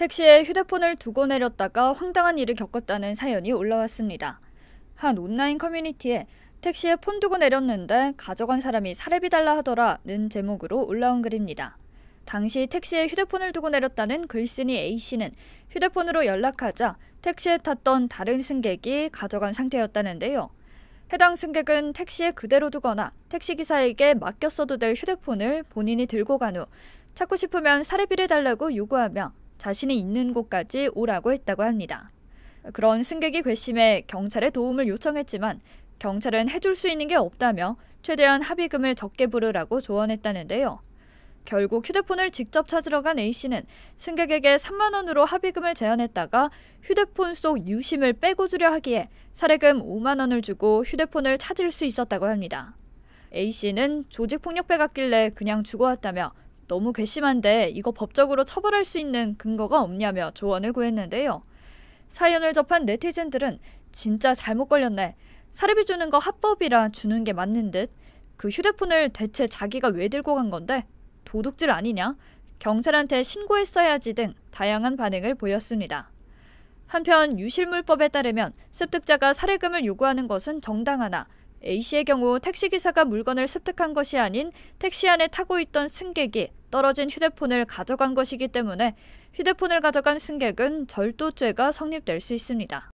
택시에 휴대폰을 두고 내렸다가 황당한 일을 겪었다는 사연이 올라왔습니다. 한 온라인 커뮤니티에 택시에 폰 두고 내렸는데 가져간 사람이 사례비 달라 하더라는 제목으로 올라온 글입니다. 당시 택시에 휴대폰을 두고 내렸다는 글쓴이 A씨는 휴대폰으로 연락하자 택시에 탔던 다른 승객이 가져간 상태였다는데요. 해당 승객은 택시에 그대로 두거나 택시기사에게 맡겼어도 될 휴대폰을 본인이 들고 간 후 찾고 싶으면 사례비를 달라고 요구하며 자신이 있는 곳까지 오라고 했다고 합니다. 그런 승객이 괘씸해 경찰의 도움을 요청했지만 경찰은 해줄 수 있는 게 없다며 최대한 합의금을 적게 부르라고 조언했다는데요. 결국 휴대폰을 직접 찾으러 간 A씨는 승객에게 3만 원으로 합의금을 제안했다가 휴대폰 속 유심을 빼고 주려 하기에 사례금 5만 원을 주고 휴대폰을 찾을 수 있었다고 합니다. A씨는 조직폭력배 같길래 그냥 주고 왔다며 너무 괘씸한데 이거 법적으로 처벌할 수 있는 근거가 없냐며 조언을 구했는데요. 사연을 접한 네티즌들은 진짜 잘못 걸렸네. 사례비 주는 거 합법이라 주는 게 맞는 듯. 그 휴대폰을 대체 자기가 왜 들고 간 건데? 도둑질 아니냐? 경찰한테 신고했어야지 등 다양한 반응을 보였습니다. 한편 유실물법에 따르면 습득자가 사례금을 요구하는 것은 정당하나 A씨의 경우 택시기사가 물건을 습득한 것이 아닌 택시 안에 타고 있던 승객이 떨어진 휴대폰을 가져간 것이기 때문에 휴대폰을 가져간 승객은 절도죄가 성립될 수 있습니다.